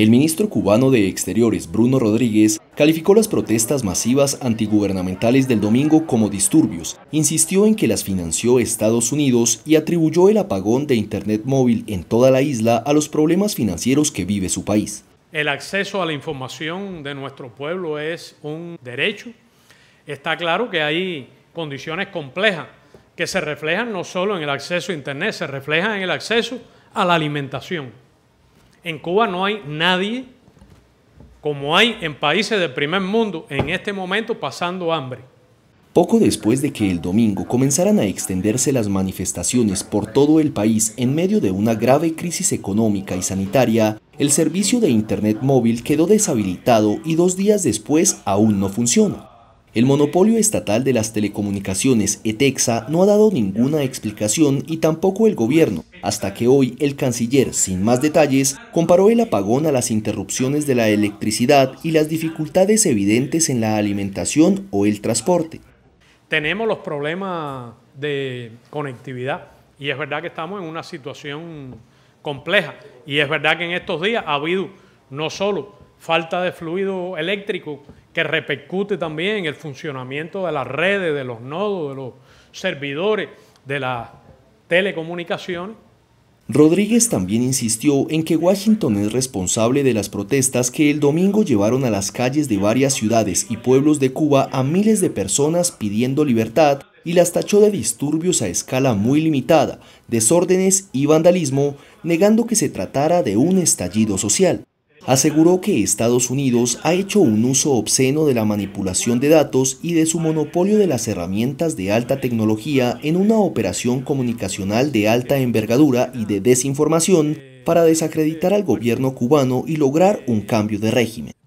El ministro cubano de Exteriores, Bruno Rodríguez, calificó las protestas masivas antigubernamentales del domingo como disturbios, insistió en que las financió Estados Unidos y atribuyó el apagón de Internet móvil en toda la isla a los problemas financieros que vive su país. El acceso a la información de nuestro pueblo es un derecho. Está claro que hay condiciones complejas que se reflejan no solo en el acceso a Internet, se reflejan en el acceso a la alimentación. En Cuba no hay nadie como hay en países del primer mundo en este momento pasando hambre. Poco después de que el domingo comenzaran a extenderse las manifestaciones por todo el país en medio de una grave crisis económica y sanitaria, el servicio de Internet móvil quedó deshabilitado y dos días después aún no funciona. El monopolio estatal de las telecomunicaciones ETEXA no ha dado ninguna explicación y tampoco el gobierno, hasta que hoy el canciller, sin más detalles, comparó el apagón a las interrupciones de la electricidad y las dificultades evidentes en la alimentación o el transporte. Tenemos los problemas de conectividad y es verdad que estamos en una situación compleja y es verdad que en estos días ha habido no solo falta de fluido eléctrico que repercute también en el funcionamiento de las redes, de los nodos, de los servidores, de la telecomunicación Rodríguez también insistió en que Washington es responsable de las protestas que el domingo llevaron a las calles de varias ciudades y pueblos de Cuba a miles de personas pidiendo libertad y las tachó de disturbios a escala muy limitada, desórdenes y vandalismo, negando que se tratara de un estallido social aseguró que Estados Unidos ha hecho un uso obsceno de la manipulación de datos y de su monopolio de las herramientas de alta tecnología en una operación comunicacional de alta envergadura y de desinformación para desacreditar al gobierno cubano y lograr un cambio de régimen.